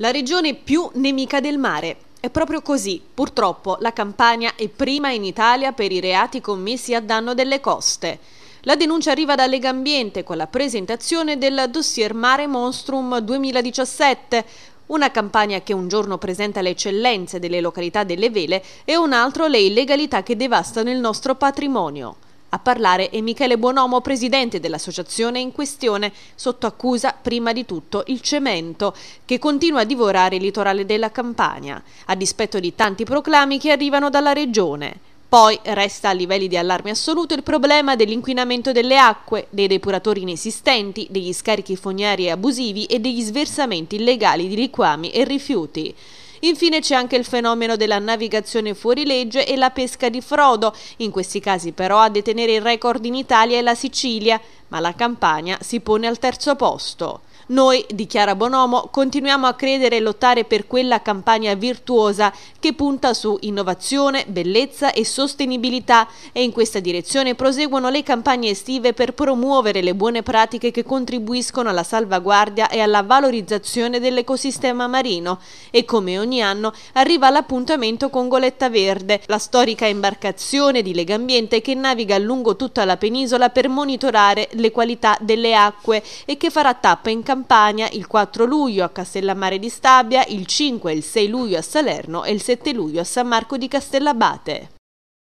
La regione più nemica del mare. È proprio così. Purtroppo la Campania è prima in Italia per i reati commessi a danno delle coste. La denuncia arriva da Lega Ambiente con la presentazione del dossier Mare Monstrum 2017, una campagna che un giorno presenta le eccellenze delle località delle vele e un altro le illegalità che devastano il nostro patrimonio. A parlare è Michele Buonomo, presidente dell'associazione in questione, sotto accusa prima di tutto il cemento, che continua a divorare il litorale della Campania, a dispetto di tanti proclami che arrivano dalla regione. Poi resta a livelli di allarme assoluto il problema dell'inquinamento delle acque, dei depuratori inesistenti, degli scarichi fognari abusivi e degli sversamenti illegali di liquami e rifiuti. Infine c'è anche il fenomeno della navigazione fuorilegge e la pesca di frodo. In questi casi però a detenere il record in Italia è la Sicilia, ma la Campania si pone al terzo posto. Noi di Chiara Bonomo continuiamo a credere e lottare per quella campagna virtuosa che punta su innovazione, bellezza e sostenibilità e in questa direzione proseguono le campagne estive per promuovere le buone pratiche che contribuiscono alla salvaguardia e alla valorizzazione dell'ecosistema marino e come ogni ogni anno arriva l'appuntamento con Goletta Verde, la storica imbarcazione di Legambiente che naviga lungo tutta la penisola per monitorare le qualità delle acque e che farà tappa in Campania il 4 luglio a Castellammare di Stabia, il 5 e il 6 luglio a Salerno e il 7 luglio a San Marco di Castellabate.